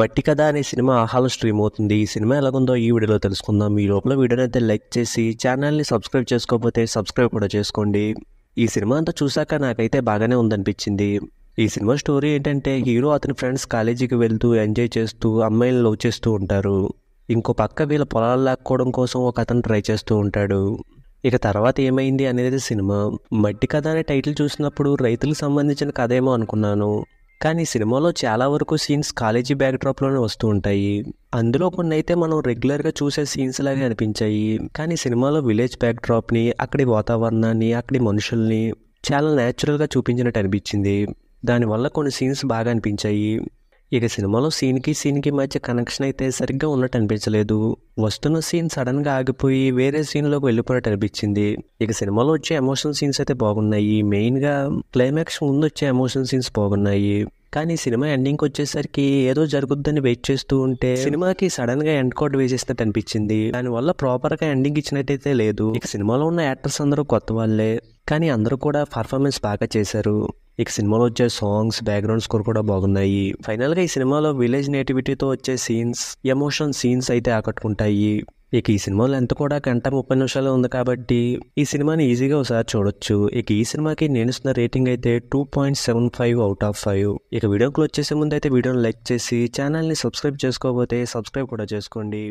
మట్టి కథ అనే సినిమా ఆహాలో స్ట్రీమ్ అవుతుంది ఈ సినిమా ఎలాగుందో ఈ వీడియోలో తెలుసుకుందాం ఈ లోపల వీడియోని అయితే లైక్ చేసి ఛానల్ని సబ్స్క్రైబ్ చేసుకోకపోతే సబ్స్క్రైబ్ కూడా చేసుకోండి ఈ సినిమా అంతా చూశాక నాకైతే బాగానే ఉందనిపించింది ఈ సినిమా స్టోరీ ఏంటంటే హీరో అతని ఫ్రెండ్స్ కాలేజీకి వెళ్తూ ఎంజాయ్ చేస్తూ అమ్మాయిలు లవ్ చేస్తూ ఉంటారు ఇంకో పక్క వీళ్ళ పొలాలు లాక్కోవడం కోసం ఒక అతను ట్రై చేస్తూ ఉంటాడు ఇక తర్వాత ఏమైంది అనేది సినిమా మట్టి కథ అనే టైటిల్ చూసినప్పుడు రైతులకు సంబంధించిన కథ ఏమో అనుకున్నాను కానీ సినిమాలో చాలా వరకు సీన్స్ కాలేజీ బ్యాక్ డ్రాప్లోనే వస్తూ ఉంటాయి అందులో కొన్ని అయితే మనం రెగ్యులర్గా చూసే సీన్స్ లాగే అనిపించాయి కానీ సినిమాలో విలేజ్ బ్యాక్ డ్రాప్ని అక్కడి వాతావరణాన్ని అక్కడి మనుషుల్ని చాలా న్యాచురల్గా చూపించినట్టు అనిపించింది దానివల్ల కొన్ని సీన్స్ బాగా అనిపించాయి ఇక సినిమాలో సీన్కి సీన్కి మధ్య కనెక్షన్ అయితే సరిగ్గా ఉన్నట్టు అనిపించలేదు వస్తున్న సీన్ సడన్గా ఆగిపోయి వేరే సీన్లోకి వెళ్ళిపోయినట్టు అనిపించింది ఇక సినిమాలో వచ్చే ఎమోషనల్ సీన్స్ అయితే బాగున్నాయి మెయిన్గా క్లైమాక్స్ ముందు వచ్చే ఎమోషనల్ సీన్స్ బాగున్నాయి కానీ సినిమా ఎండింగ్కి వచ్చేసరికి ఏదో జరుగుద్దని వెయిట్ చేస్తూ ఉంటే సినిమాకి సడన్ గా ఎండ్ కోట్ వేసేసినట్టు అనిపించింది దానివల్ల ప్రాపర్ గా ఎండింగ్ ఇచ్చినట్టయితే లేదు ఇక సినిమాలో ఉన్న యాక్టర్స్ అందరూ కొత్త వాళ్ళే కానీ అందరూ కూడా పర్ఫార్మెన్స్ బాగా చేశారు ఇక సినిమాలో వచ్చే సాంగ్స్ బ్యాక్గ్రౌండ్ స్కోర్ కూడా బాగున్నాయి ఫైనల్గా ఈ సినిమాలో విలేజ్ నేటివిటీతో వచ్చే సీన్స్ ఎమోషన్ సీన్స్ అయితే ఆకట్టుకుంటాయి ఇక ఈ సినిమా లెంత్ కూడా గంట ముప్పై నిమిషాలు ఉంది కాబట్టి ఈ సినిమాని ఈజీగా ఒకసారి చూడొచ్చు ఇక ఈ సినిమాకి నేను ఇస్తున్న రేటింగ్ అయితే two point seven five out of five ఇక వీడియో క్లోజ్ చేసే ముందు అయితే వీడియోని లైక్ చేసి ఛానల్ని సబ్స్క్రైబ్ చేసుకోకపోతే సబ్స్క్రైబ్ కూడా చేసుకోండి